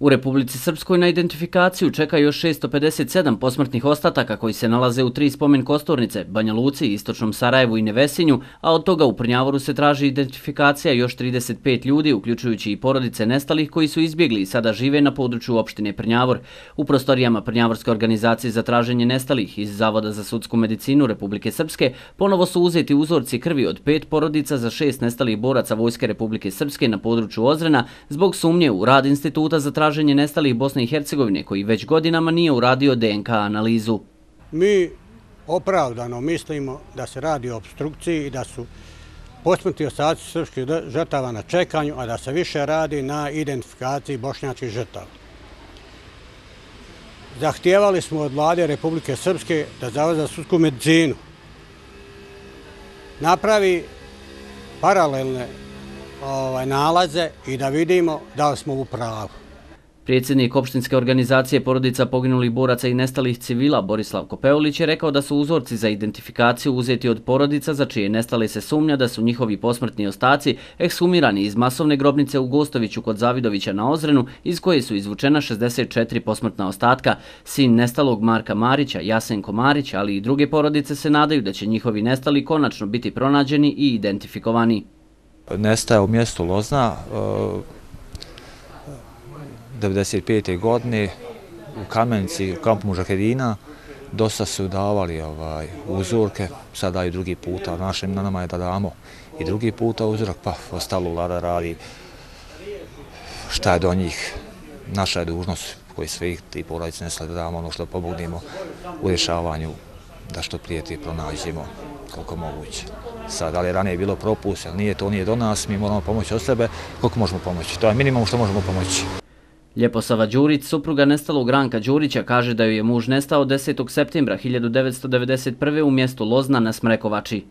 U Republici Srpskoj na identifikaciju čeka još 657 posmrtnih ostataka koji se nalaze u tri spomen kostornice, Banja Luci, Istočnom Sarajevu i Nevesinju, a od toga u Prnjavoru se traži identifikacija još 35 ljudi, uključujući i porodice nestalih koji su izbjegli i sada žive na području opštine Prnjavor. U prostorijama Prnjavorske organizacije za traženje nestalih iz Zavoda za sudsku medicinu Republike Srpske ponovo su uzeti uzorci krvi od pet porodica za šest nestalih boraca Vojske Republike Srpske na području Ozrena zbog sumnje u rad instituta za traženje traženje nestalih Bosne i Hercegovine, koji već godinama nije uradio DNK analizu. Mi opravdano mislimo da se radi o obstrukciji i da su posmrti ostaci srpskih žrtava na čekanju, a da se više radi na identifikaciji bošnjačkih žrtava. Zahtijevali smo od vlade Republike Srpske da za sudsku medicinu. Napravi paralelne ovaj, nalaze i da vidimo da li smo u pravu. Prijedsednik opštinske organizacije porodica poginulih boraca i nestalih civila Borislav Kopeulić je rekao da su uzorci za identifikaciju uzeti od porodica za čije nestale se sumnja da su njihovi posmrtni ostaci ekshumirani iz masovne grobnice u Gostoviću kod Zavidovića na Ozrenu iz koje su izvučena 64 posmrtna ostatka. Sin nestalog Marka Marića, Jasenko Marić, ali i druge porodice se nadaju da će njihovi nestali konačno biti pronađeni i identifikovani. Nestaje u mjestu Lozna, 1995. godine u Kamenci, u kampu Mužahedina, dosta su davali ovaj, uzorke, sad daju drugi put, a našim na nama je da damo i drugi put uzorak, pa ostalo vlada radi šta je do njih, naša je dužnost koji sve ih ti poradice nesle da damo ono što pobudimo u rješavanju da što prije ti pronađemo koliko moguće. Sad, ali ranije je bilo propus, ali nije to, nije do nas, mi moramo pomoći od sebe, koliko možemo pomoći, to je minimum što možemo pomoći. Ljeposava Đurić, supruga nestalog Ranka Đurića, kaže da joj je muž nestao 10. septembra 1991. u mjestu Lozna na Smrekovači.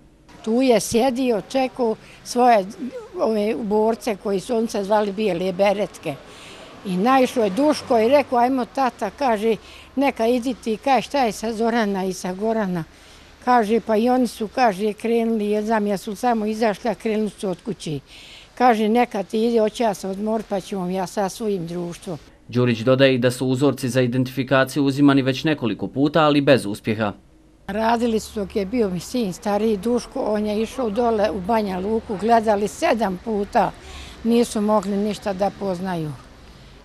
Tu je sjedio, čekao svoje borce koji su on se zvali bijele beretke. I naišao je Duško i rekao, ajmo tata, kaže, neka idi ti, kaže, šta je sa Zorana i sa Gorana? Kaže, pa i oni su, kaže, krenuli, jedan, ja su samo izašli, a krenuli su od kući kaže neka ti ide, oće ja se odmori pa ću vam ja sa svojim društvom. Đurić dodaje i da su uzorci za identifikaciju uzimani već nekoliko puta, ali bez uspjeha. Radili su dok je bio mi sin, stariji Duško, on je išao dole u Banja Luku, gledali sedam puta, nisu mogli ništa da poznaju.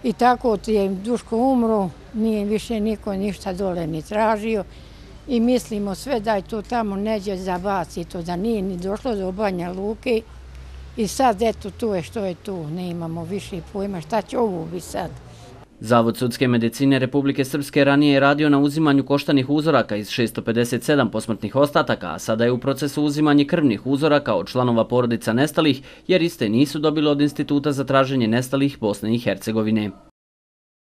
I tako je Duško umro, nije više niko ništa dole ni tražio i mislimo sve da je to tamo neđe zabaciti, da nije ni došlo do Banja Luke. I sad, eto, tu je što je tu, ne imamo više pojma šta će ovo bi sad. Zavod sudske medicine Republike Srpske ranije je radio na uzimanju koštanih uzoraka iz 657 posmrtnih ostataka, a sada je u procesu uzimanje krvnih uzoraka od članova porodica nestalih, jer iste nisu dobili od instituta za traženje nestalih Bosne i Hercegovine.